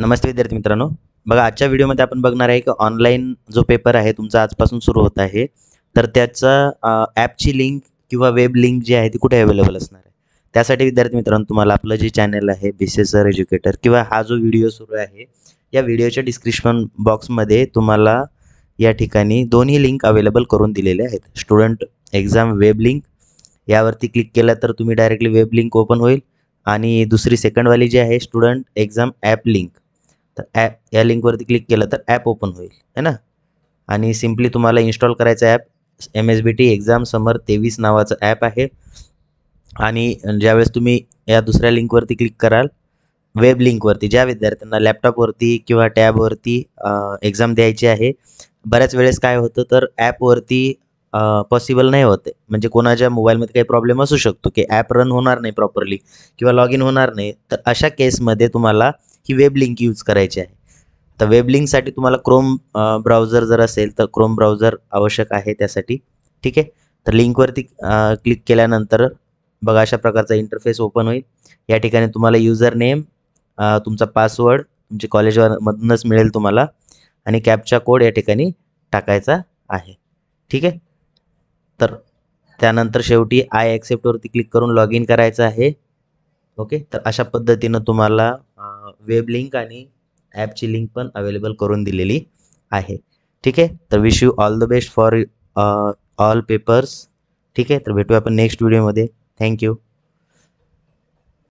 नमस्ते विद्यार्थी मित्रांनो बघा आजच्या व्हिडिओमध्ये आपण बघणार आहे की ऑनलाईन जो पेपर आहे तुमचा आजपासून सुरू होत आहे तर त्याचा ॲपची लिंक किंवा वेब लिंक जी आहे ती कुठे अवेलेबल असणार आहे त्यासाठी विद्यार्थी मित्रांनो तुम्हाला आपलं जे चॅनल आहे सर एज्युकेटर किंवा हा जो व्हिडिओ सुरू आहे या व्हिडिओच्या डिस्क्रिप्शन बॉक्समध्ये तुम्हाला या ठिकाणी दोन्ही लिंक अवेलेबल करून दिलेले आहेत स्टुडंट एक्झाम वेब लिंक यावरती क्लिक केलं तर तुम्ही डायरेक्टली वेब लिंक ओपन होईल आणि दुसरी सेकंडवाली जी आहे स्टुडंट एक्झाम ॲप लिंक तर ॲप या लिंकवरती क्लिक केलं तर ॲप ओपन होईल है ना आणि सिम्पली तुम्हाला इन्स्टॉल करायचं app M S B T exam summer तेवीस नावाचं ॲप आहे आणि ज्यावेळेस तुम्ही या दुसऱ्या लिंकवरती क्लिक कराल वेब लिंकवरती ज्या विद्यार्थ्यांना लॅपटॉपवरती किंवा टॅबवरती एक्झाम द्यायची आहे बऱ्याच वेळेस काय होतं तर ॲपवरती पॉसिबल नाही होते म्हणजे कोणाच्या मोबाईलमध्ये काही प्रॉब्लेम असू शकतो की ॲप रन होणार नाही प्रॉपरली किंवा लॉग इन होणार नाही तर अशा केसमध्ये तुम्हाला की वेब लिंक यूज करायची आहे तर वेब लिंकसाठी तुम्हाला क्रोम ब्राउझर जर असेल तर क्रोम ब्राउझर आवश्यक आहे त्यासाठी ठीक आहे तर लिंकवरती क्लिक केल्यानंतर बघा अशा प्रकारचा इंटरफेस ओपन होईल या ठिकाणी तुम्हाला युजर नेम तुमचा पासवर्ड तुमच्या कॉलेजमधूनच मिळेल तुम्हाला आणि कॅबचा कोड या ठिकाणी टाकायचा आहे ठीक आहे तर त्यानंतर शेवटी आय ॲक्सेप्टवरती क्लिक करून लॉग इन करायचं आहे ओके तर अशा पद्धतीनं तुम्हाला वेब लिंक आणि ॲपची लिंक पण अवेलेबल करून दिलेली आहे ठीक आहे तर wish you all the best for all papers ठीक आहे तर भेटूया आपण नेक्स्ट व्हिडिओमध्ये थँक्यू